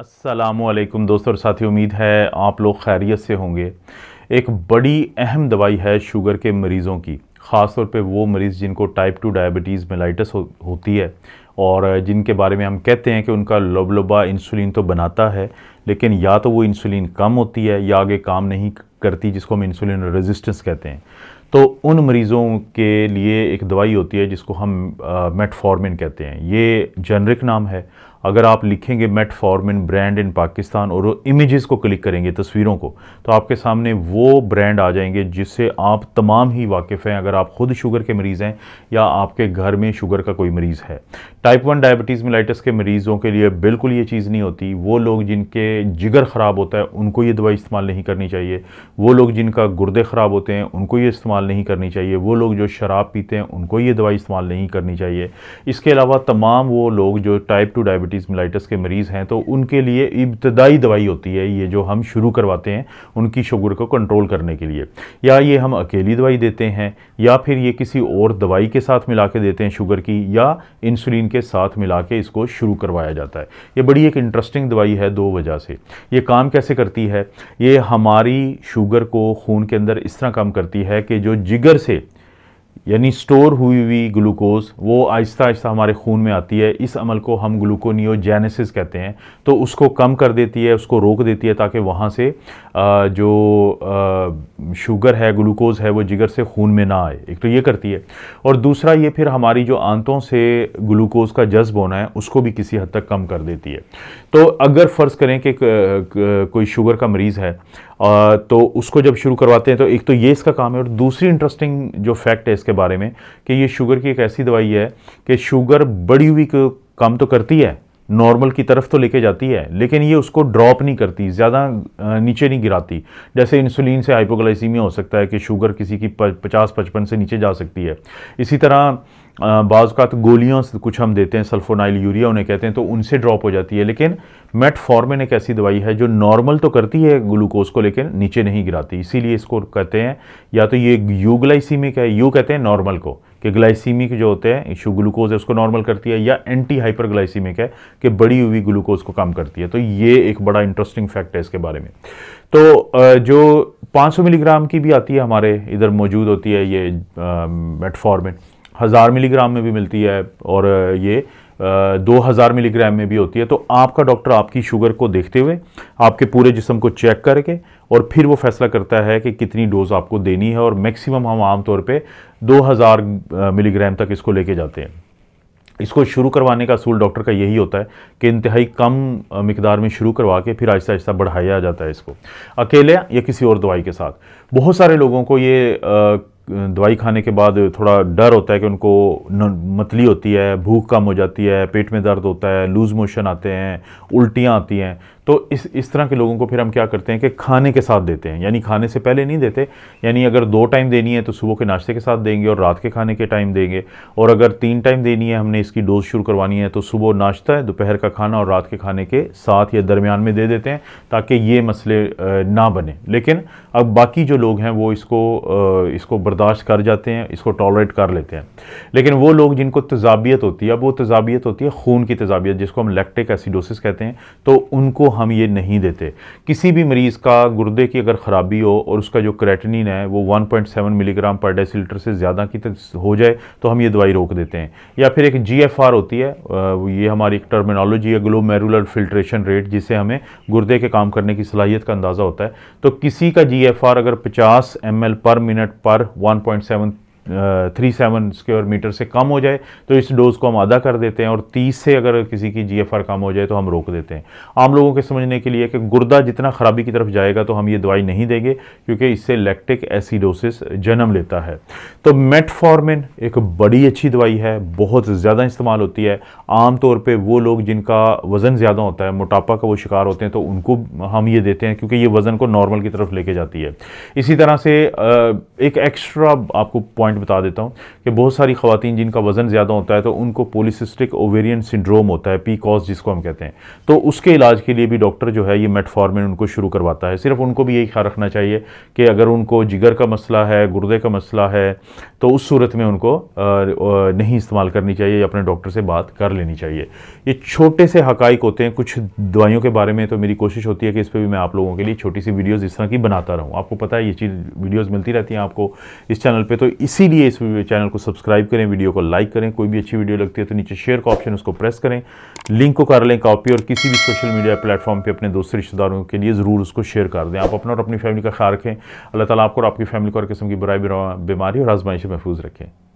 असलम दोस्तों और साथी उम्मीद है आप लोग खैरियत से होंगे एक बड़ी अहम दवाई है शुगर के मरीज़ों की ख़ास तौर पे वो मरीज़ जिनको टाइप टू डायबिटीज़ मेलाइटस हो, होती है और जिनके बारे में हम कहते हैं कि उनका लोबलोबा इंसुलिन तो बनाता है लेकिन या तो वो इंसुलिन कम होती है या आगे काम नहीं करती जिसको हम इंसुलिन रेजिस्टेंस कहते हैं तो उन मरीज़ों के लिए एक दवाई होती है जिसको हम मेटफॉर्मिन कहते हैं ये जेनरिक नाम है अगर आप लिखेंगे made in brand in Pakistan और इमेजेस को क्लिक करेंगे तस्वीरों को तो आपके सामने वो ब्रांड आ जाएंगे जिससे आप तमाम ही वाकिफ़ हैं अगर आप ख़ुद शुगर के मरीज़ हैं या आपके घर में शुगर का कोई मरीज़ है टाइप वन डायबिटीज़ मिलाइटस के मरीज़ों के लिए बिल्कुल ये चीज़ नहीं होती वो लोग जिनके जिगर ख़राब होता है उनको ये दवाई इस्तेमाल नहीं करनी चाहिए वो लोग जिनका गुर्दे ख़राब होते हैं उनको ये इस्तेमाल नहीं करनी चाहिए वो लोग जो शराब पीते हैं उनको ये दवाई इस्तेमाल नहीं करनी चाहिए इसके अलावा तमाम वो लोग जो type two diabetes diabetes mellitus के मरीज़ हैं तो उनके लिए इब्तदाई दवाई होती है ये जो हम शुरू करवाते हैं उनकी शुगर को कंट्रोल करने के लिए या ये हम अकेली दवाई देते हैं या फिर ये किसी और दवाई के साथ मिला के देते हैं शुगर की या इंसुलिन के साथ मिला के इसको शुरू करवाया जाता है ये बड़ी एक इंटरेस्टिंग दवाई है दो वजह से ये काम कैसे करती है ये हमारी शुगर को खून के अंदर इस तरह काम करती है कि जो जिगर से यानी स्टोर हुई हुई ग्लूकोज वो आहिस्ता आहिस्ता हमारे खून में आती है इस अमल को हम ग्लूकोनियोजेनेसिस कहते हैं तो उसको कम कर देती है उसको रोक देती है ताकि वहाँ से जो शुगर है ग्लूकोज है वो जिगर से खून में ना आए एक तो ये करती है और दूसरा ये फिर हमारी जो आंतों से ग्लूकोज का जज्ब होना है उसको भी किसी हद तक कम कर देती है तो अगर फ़र्ज़ करें कि कोई शुगर का मरीज़ है तो उसको जब शुरू करवाते हैं तो एक तो ये इसका काम है और दूसरी इंटरेस्टिंग जो फैक्ट है इसके बारे में कि ये शुगर की एक ऐसी दवाई है कि शुगर बढ़ी हुई को काम तो करती है नॉर्मल की तरफ तो लेके जाती है लेकिन ये उसको ड्रॉप नहीं करती ज़्यादा नीचे नहीं गिराती जैसे इंसुलिन से हाइपोग्लाइसीमिया हो सकता है कि शुगर किसी की पचास पचपन से नीचे जा सकती है इसी तरह बाज़ात तो गोलियों से कुछ हम देते हैं सल्फोनाइल यूरिया उन्हें कहते हैं तो उनसे ड्रॉप हो जाती है लेकिन मेटफॉर्मिन एक ऐसी दवाई है जो नॉर्मल तो करती है ग्लूकोज को लेकिन नीचे नहीं गिराती इसीलिए इसको कहते हैं या तो ये यू ग्लाइसीमिक है यू कहते हैं नॉर्मल को कि ग्लाइसीमिक जो होते हैं इशू ग्लूकोज है उसको नॉर्मल करती है या एंटी हाइपर ग्लाइसीमिक है कि बड़ी हुई ग्लूकोज को कम करती है तो ये एक बड़ा इंटरेस्टिंग फैक्ट है इसके बारे में तो जो 500 मिलीग्राम की भी आती है हमारे इधर मौजूद होती है ये मेटफॉर्मिन हज़ार मिलीग्राम में भी मिलती है और ये दो हज़ार मिलीग्राम में भी होती है तो आपका डॉक्टर आपकी शुगर को देखते हुए आपके पूरे जिसम को चेक करके और फिर वो फैसला करता है कि कितनी डोज आपको देनी है और मैक्सिमम हम आमतौर पे हज़ार मिलीग्राम तक इसको लेके जाते हैं इसको शुरू करवाने का असूल डॉक्टर का यही होता है कि इंतहाई कम मकदार में शुरू करवा के फिर आहिस्ता आहिस्ता बढ़ाया जाता है इसको अकेले या किसी और दवाई के साथ बहुत सारे लोगों को ये आ, दवाई खाने के बाद थोड़ा डर होता है कि उनको मतली होती है भूख कम हो जाती है पेट में दर्द होता है लूज़ मोशन आते हैं उल्टियाँ आती हैं तो इस इस तरह के लोगों को फिर हम क्या करते हैं कि खाने के साथ देते हैं यानी खाने से पहले नहीं देते यानी अगर दो टाइम देनी है तो सुबह के नाश्ते के साथ देंगे और रात के खाने के टाइम देंगे और अगर तीन टाइम देनी है हमने इसकी डोज शुरू करवानी है तो सुबह नाश्ता है दोपहर का खाना और रात के खाने के साथ या दरमियान में दे देते हैं ताकि ये मसले ना बने लेकिन अब बाकी जो लोग हैं वो इसको इसको बर्दाश्त कर जाते हैं इसको टॉलरेट कर लेते हैं लेकिन वो लोग जिनको तजाबियत होती है अब वो तजाबियत होती है खून की तजाबियत जिसको हम लैक्टिक एसिडोसिस कहते हैं तो उनको हम ये नहीं देते किसी भी मरीज़ का गुर्दे की अगर ख़राबी हो और उसका जो क्रेटनिन है वो 1.7 मिलीग्राम पर डेसीलीटर से ज़्यादा की तक हो जाए तो हम ये दवाई रोक देते हैं या फिर एक जी होती है ये हमारी एक टर्मिनोलॉजी है ग्लोमेरुलर फिल्ट्रेशन रेट जिसे हमें गुर्दे के काम करने की सलाहियत का अंदाज़ा होता है तो किसी का जी अगर पचास M per minute per one three seven square metre से कम हो जाए तो इस डोज़ को हम अदा कर देते हैं और तीस से अगर किसी की जी कम हो जाए तो हम रोक देते हैं आम लोगों के समझने के लिए कि गुर्दा जितना ख़राबी की तरफ जाएगा तो हम ये दवाई नहीं देंगे क्योंकि इससे लैक्टिक एसिडोसिस जन्म लेता है तो मेटफॉर्मिन एक बड़ी अच्छी दवाई है बहुत ज़्यादा इस्तेमाल होती है आमतौर पर वो लोग जिनका वज़न ज़्यादा होता है मोटापा का वो शिकार होते हैं तो उनको हम ये देते हैं क्योंकि ये वज़न को नॉर्मल की तरफ लेके जाती है इसी तरह से एक एक्स्ट्रा आपको पॉइंट पॉइंट बता देता हूँ कि बहुत सारी खातन जिनका वज़न ज़्यादा होता है तो उनको पोलिसिस्टिक ओवेरियन सिंड्रोम होता है पी कॉस जिसको हम कहते हैं तो उसके इलाज के लिए भी डॉक्टर जो है ये मेटफॉर्मिन उनको शुरू करवाता है सिर्फ उनको भी यही ख्याल रखना चाहिए कि अगर उनको जिगर का मसला है गुर्दे का मसला है तो उस सूरत में उनको नहीं इस्तेमाल करनी चाहिए अपने डॉक्टर से बात कर लेनी चाहिए ये छोटे से हकाइक होते हैं कुछ दवाइयों के बारे में तो मेरी कोशिश होती है कि इस पर भी मैं आप लोगों के लिए छोटी सी वीडियोज़ इस तरह की बनाता रहूँ आपको पता है ये चीज़ वीडियोज़ मिलती रहती हैं आपको इस चैनल पर तो इसी इसीलिए इस चैनल को सब्सक्राइब करें वीडियो को लाइक करें कोई भी अच्छी वीडियो लगती है तो नीचे शेयर का ऑप्शन उसको प्रेस करें लिंक को कर लें कॉपी और किसी भी सोशल मीडिया प्लेटफॉर्म पर अपने दोस्त रिश्तेदारों के लिए ज़रूर उसको शेयर कर दें आप अपना और अपनी फैमिली का ख्याल रखें अल्लाह ताला आपको और आपकी फैमिली को हर किस्म की बुराई बीमारी और आजमाइश महफूज रखें